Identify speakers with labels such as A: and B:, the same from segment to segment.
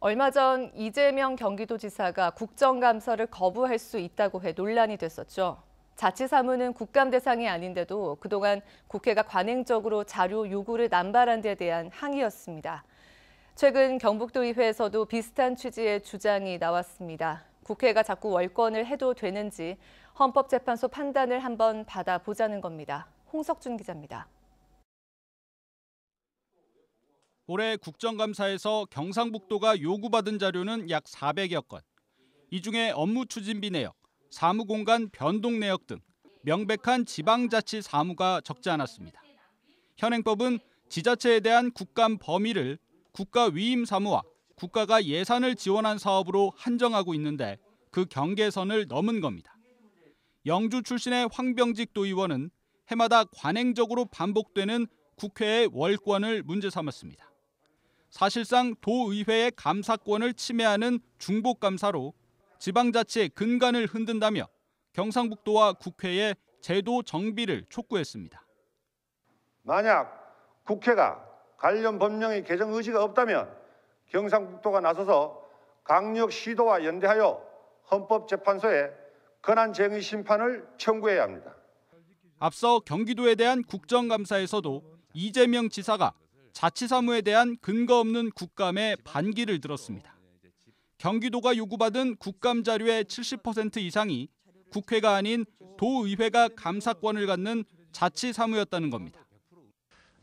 A: 얼마 전 이재명 경기도지사가 국정감사를 거부할 수 있다고 해 논란이 됐었죠. 자치사무는 국감 대상이 아닌데도 그동안 국회가 관행적으로 자료 요구를 남발한 데 대한 항의였습니다. 최근 경북도의회에서도 비슷한 취지의 주장이 나왔습니다. 국회가 자꾸 월권을 해도 되는지 헌법재판소 판단을 한번 받아보자는 겁니다. 홍석준 기자입니다.
B: 올해 국정감사에서 경상북도가 요구받은 자료는 약 400여 건. 이 중에 업무 추진비 내역, 사무공간 변동 내역 등 명백한 지방자치 사무가 적지 않았습니다. 현행법은 지자체에 대한 국감 범위를 국가 위임 사무와 국가가 예산을 지원한 사업으로 한정하고 있는데 그 경계선을 넘은 겁니다. 영주 출신의 황병직 도의원은 해마다 관행적으로 반복되는 국회의 월권을 문제 삼았습니다. 사실상 도의회의 감사권을 침해하는 중복 감사로 지방자치의 근간을 흔든다며 경상북도와 국회에 제도 정비를 촉구했습니다.
C: 만약 국회가 관련 법령의 개정 의지가 없다면 경상북도가 나서서 강력 시도와 연대하여 헌법재판소에 권한쟁의 심판을 청구해야 합니다.
B: 앞서 경기도에 대한 국정감사에서도 이재명 지사가 자치사무에 대한 근거 없는 국감에 반기를 들었습니다. 경기도가 요구받은 국감 자료의 70% 이상이 국회가 아닌 도의회가 감사권을 갖는 자치사무였다는 겁니다.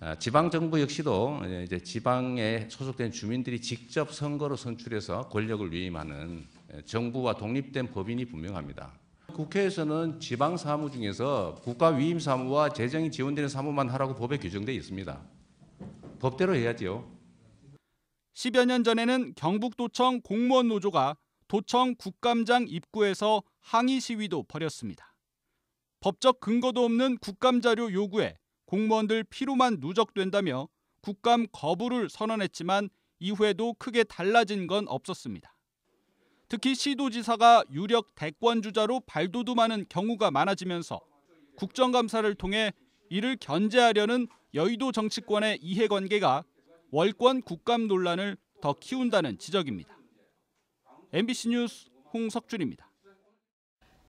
D: 아, 지방 정부 역시도 이제 지방에 소속된 주민들이 직접 선거로 선출해서 권력을 위임하는 정부와 독립된 법인이 분명합니다. 국회에서는 지방 사무 중에서 국가 위임 사무와 재정이 지원되는 사무만
B: 하라고 법에 규정돼 있습니다. 법대로 해야지요. 10여 년 전에는 경북도청 공무원 노조가 도청 국감장 입구에서 항의 시위도 벌였습니다. 법적 근거도 없는 국감 자료 요구에 공무원들 피로만 누적된다며 국감 거부를 선언했지만 이후에도 크게 달라진 건 없었습니다. 특히 시도지사가 유력 대권 주자로 발돋움하는 경우가 많아지면서 국정감사를 통해 이를 견제하려는 여의도 정치권의 이해관계가 월권 국감 논란을 더 키운다는 지적입니다. MBC 뉴스 홍석준입니다.